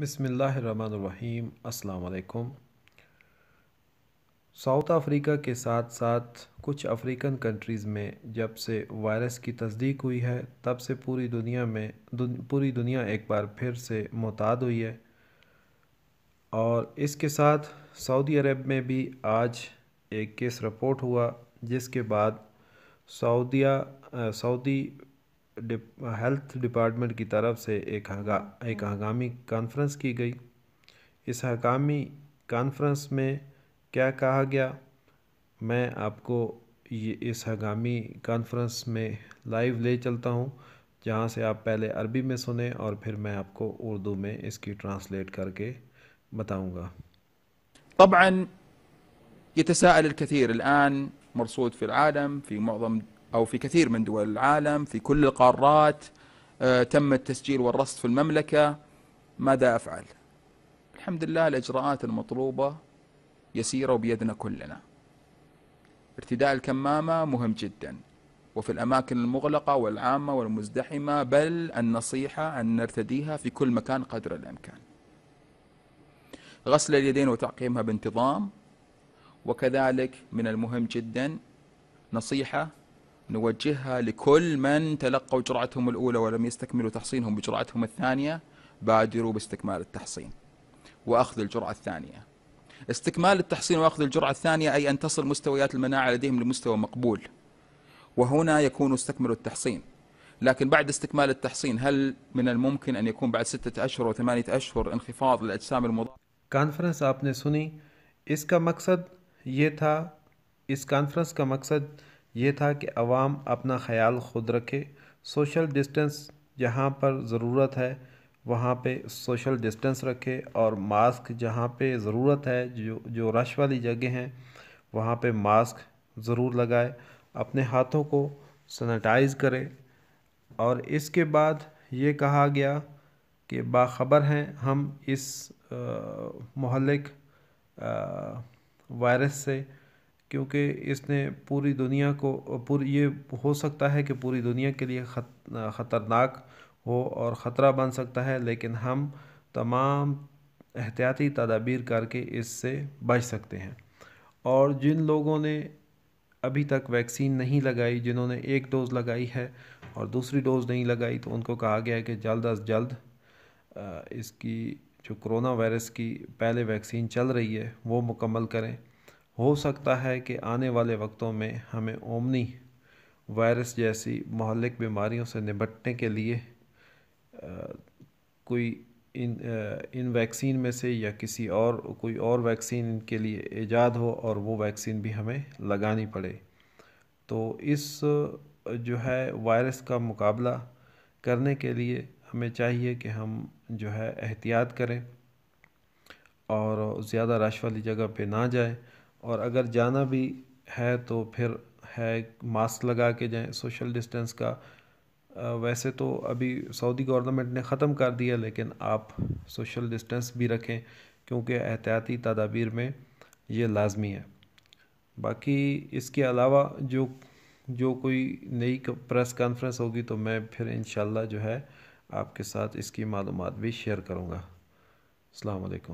बसमीम् अल्लाम south Africa के साथ साथ कुछ अफ्रीकन कंट्रीज़ में जब से वायरस की तस्दीक हुई है तब से पूरी दुनिया में दुन, पूरी दुनिया एक बार फिर से मुताद हुई है और इसके साथ सऊदी अरब में भी आज एक केस रिपोर्ट हुआ जिसके बाद सऊदिया सऊदी हेल्थ डिपार्टमेंट की तरफ से एक हगा, एक हंगामी हम्म। कॉन्फ्रेंस की गई इस हकामी कॉन्फ्रेंस में क्या कहा गया मैं आपको ये इस हंगामी कॉन्फ्रेंस में लाइव ले चलता हूँ जहाँ से आप पहले अरबी में सुने और फिर मैं आपको उर्दू में इसकी ट्रांसलेट करके बताऊँगा طبعا يتساءل الكثير الآن مرصود في العالم في معظم أو في كثير من دول العالم في كل القارات آه، تم التسجيل والرصد في المملكة ماذا أفعل الحمد لله الإجراءات المطلوبة يسيرة وبيدنا كلنا ارتداء الكمامة مهم جدا وفي الأماكن المغلقة والعامة والمزدحمة بل النصيحة أن نرتديها في كل مكان قدر الإمكان غسل اليدين وتعقيمها بانتظام وكذلك من المهم جدا نصيحة نوجهها لكل من تلقوا جرعتهم الأولى ولم يستكملوا تحصينهم بجرعتهم الثانية بادروا باستكمال التحصين وأخذ الجرعة الثانية استكمال التحصين وأخذ الجرعة الثانية أي أن تصل مستويات المناعة لديهم لمستوى مقبول وهنا يكونوا استكملوا التحصين لكن بعد استكمال التحصين هل من الممكن أن يكون بعد ستة أشهر أو ثمانية أشهر انخفاض الأجسام المضادة كانفرنس أبني سوني इसका मकसद يتا اس كانفرنس कॉन्फ्रेंस ये था कि आवाम अपना ख्याल खुद रखे सोशल डिस्टेंस जहाँ पर ज़रूरत है वहाँ पे सोशल डिस्टेंस रखे और मास्क जहाँ पे ज़रूरत है जो जो रश वाली जगह हैं वहाँ पे मास्क ज़रूर लगाए अपने हाथों को सैनिटाइज़ करें और इसके बाद ये कहा गया कि बाखबर हैं हम इस महलिक वायरस से क्योंकि इसने पूरी दुनिया को पूरी ये हो सकता है कि पूरी दुनिया के लिए खत, ख़तरनाक हो और ख़तरा बन सकता है लेकिन हम तमाम एहतियाती तदाबीर करके इससे बच सकते हैं और जिन लोगों ने अभी तक वैक्सीन नहीं लगाई जिन्होंने एक डोज़ लगाई है और दूसरी डोज़ नहीं लगाई तो उनको कहा गया है कि जल्द अज जल्द इसकी जो कोरोना वायरस की पहले वैक्सीन चल रही है वो मुकम्मल करें हो सकता है कि आने वाले वक्तों में हमें ओमनी वायरस जैसी महलिक बीमारियों से निपटने के लिए आ, कोई इन आ, इन वैक्सीन में से या किसी और कोई और वैक्सीन इनके लिए ईजाद हो और वो वैक्सीन भी हमें लगानी पड़े तो इस जो है वायरस का मुकाबला करने के लिए हमें चाहिए कि हम जो है एहतियात करें और ज़्यादा रश वाली जगह पे ना जाएं और अगर जाना भी है तो फिर है मास्क लगा के जाएं सोशल डिस्टेंस का वैसे तो अभी सऊदी गवर्नमेंट ने ख़त्म कर दिया लेकिन आप सोशल डिस्टेंस भी रखें क्योंकि एहतियाती तदाबीर में ये लाजमी है बाकी इसके अलावा जो जो कोई नई प्रेस कॉन्फ्रेंस होगी तो मैं फिर इन जो है आपके साथ इसकी मालूम भी शेयर करूँगा अलैक्म